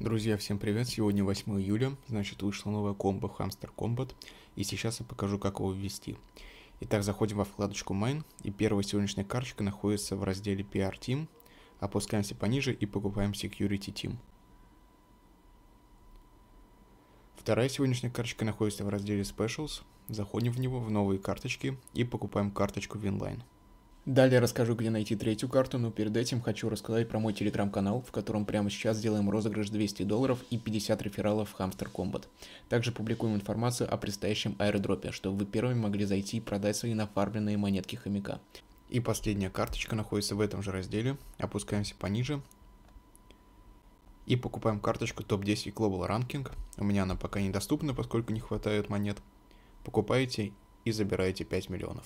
Друзья, всем привет! Сегодня 8 июля, значит вышла новая комбо Hamster Combat, и сейчас я покажу, как его ввести. Итак, заходим во вкладочку Main, и первая сегодняшняя карточка находится в разделе PR Team, опускаемся пониже и покупаем Security Team. Вторая сегодняшняя карточка находится в разделе Specials, заходим в него, в новые карточки и покупаем карточку Winline. Далее расскажу, где найти третью карту, но перед этим хочу рассказать про мой телеграм-канал, в котором прямо сейчас делаем розыгрыш 200 долларов и 50 рефералов в Хамстер Комбат. Также публикуем информацию о предстоящем аэродропе, чтобы вы первыми могли зайти и продать свои нафармленные монетки хомяка. И последняя карточка находится в этом же разделе. Опускаемся пониже. И покупаем карточку топ-10 Global Ranking. У меня она пока недоступна, поскольку не хватает монет. Покупаете и забираете 5 миллионов.